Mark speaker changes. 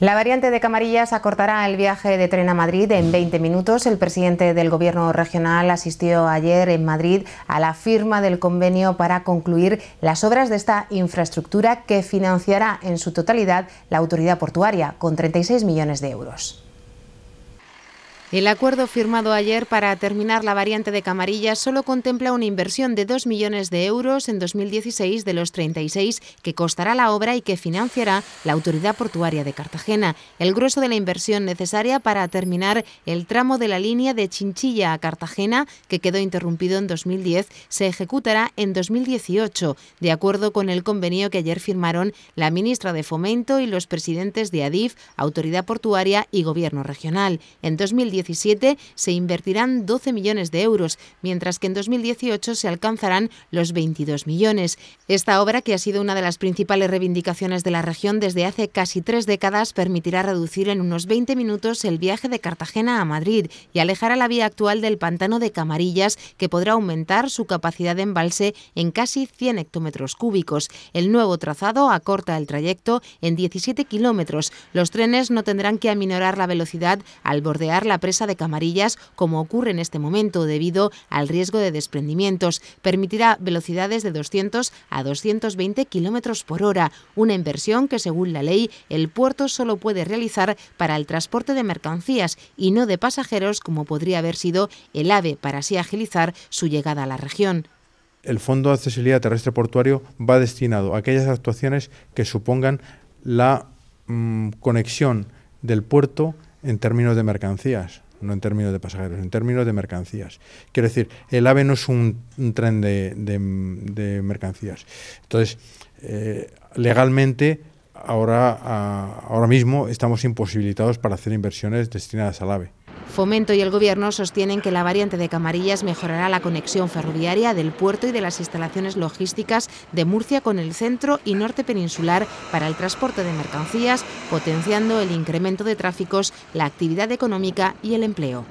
Speaker 1: La variante de Camarillas acortará el viaje de tren a Madrid en 20 minutos. El presidente del Gobierno regional asistió ayer en Madrid a la firma del convenio para concluir las obras de esta infraestructura que financiará en su totalidad la autoridad portuaria con 36 millones de euros. El acuerdo firmado ayer para terminar la variante de Camarilla solo contempla una inversión de 2 millones de euros en 2016 de los 36 que costará la obra y que financiará la Autoridad Portuaria de Cartagena. El grueso de la inversión necesaria para terminar el tramo de la línea de Chinchilla a Cartagena, que quedó interrumpido en 2010, se ejecutará en 2018, de acuerdo con el convenio que ayer firmaron la ministra de Fomento y los presidentes de ADIF, Autoridad Portuaria y Gobierno Regional. En se invertirán 12 millones de euros, mientras que en 2018 se alcanzarán los 22 millones. Esta obra, que ha sido una de las principales reivindicaciones de la región desde hace casi tres décadas, permitirá reducir en unos 20 minutos el viaje de Cartagena a Madrid y alejará la vía actual del pantano de Camarillas, que podrá aumentar su capacidad de embalse en casi 100 hectómetros cúbicos. El nuevo trazado acorta el trayecto en 17 kilómetros. Los trenes no tendrán que aminorar la velocidad al bordear la presa de Camarillas, como ocurre en este momento debido al riesgo de desprendimientos. Permitirá velocidades de 200 a 220 kilómetros por hora, una inversión que, según la ley, el puerto solo puede realizar para el transporte de mercancías y no de pasajeros, como podría haber sido el AVE, para así agilizar su llegada a la región.
Speaker 2: El Fondo de Accesibilidad Terrestre Portuario va destinado a aquellas actuaciones que supongan la mm, conexión del puerto en términos de mercancías, no en términos de pasajeros, en términos de mercancías. Quiero decir, el AVE no es un, tren de, mercancías. Entonces, eh, legalmente, ahora, ah, ahora mismo estamos imposibilitados para hacer inversiones destinadas al AVE.
Speaker 1: Fomento y el Gobierno sostienen que la variante de Camarillas mejorará la conexión ferroviaria del puerto y de las instalaciones logísticas de Murcia con el centro y norte peninsular para el transporte de mercancías, potenciando el incremento de tráficos, la actividad económica y el empleo.